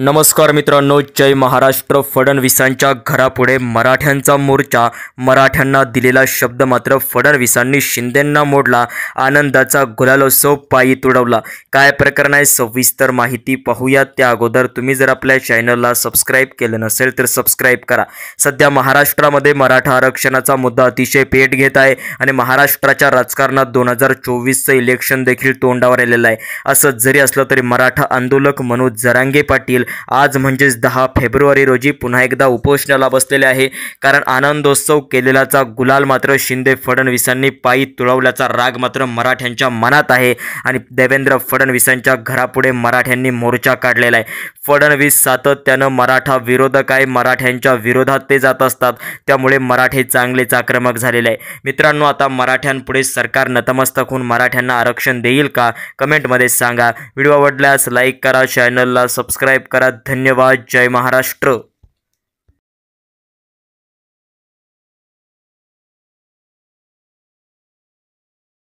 नमस्कार मित्रांनो जय महाराष्ट्र फडणवीसांच्या घरापुढे मराठ्यांचा मोर्चा मराठ्यांना दिलेला शब्द मात्र फडणवीसांनी शिंदेंना मोडला आनंदाचा गुलालोत्सव पायी तुडवला काय प्रकरण आहे सविस्तर माहिती पाहूया त्या अगोदर तुम्ही जर आपल्या चॅनलला सबस्क्राईब केलं नसेल तर सबस्क्राईब करा सध्या महाराष्ट्रामध्ये मराठा आरक्षणाचा मुद्दा अतिशय पेट घेत आहे आणि महाराष्ट्राच्या राजकारणात दोन हजार चोवीसचं इलेक्शन देखील तोंडावर आलेलं आहे असं जरी असलं तरी मराठा आंदोलक मनोज जरांगे पाटील आज म्हणजेच दहा फेब्रुवारी रोजी पुन्हा एकदा उपोषणाला बसलेले आहे कारण आनंदोत्सव केलेलाचा गुलाल मात्र शिंदे फडणवीसांनी पायी तुळवल्याचा राग मात्र मराठ्यांच्या मनात आहे आणि देवेंद्र फडणवीसांच्या घरापुढे मराठ्यांनी मोर्चा काढलेला आहे फडणवीस सातत्यानं मराठा विरोधक आहे मराठ्यांच्या विरोधात ते जात असतात त्यामुळे मराठे चांगलेच आक्रमक झालेले आहे मित्रांनो आता मराठ्यांपुढे सरकार नतमस्तक होऊन मराठ्यांना आरक्षण देईल का कमेंटमध्ये सांगा व्हिडिओ आवडल्यास लाईक करा चॅनलला सबस्क्राईब करा धन्यवाद जय महाराष्ट्र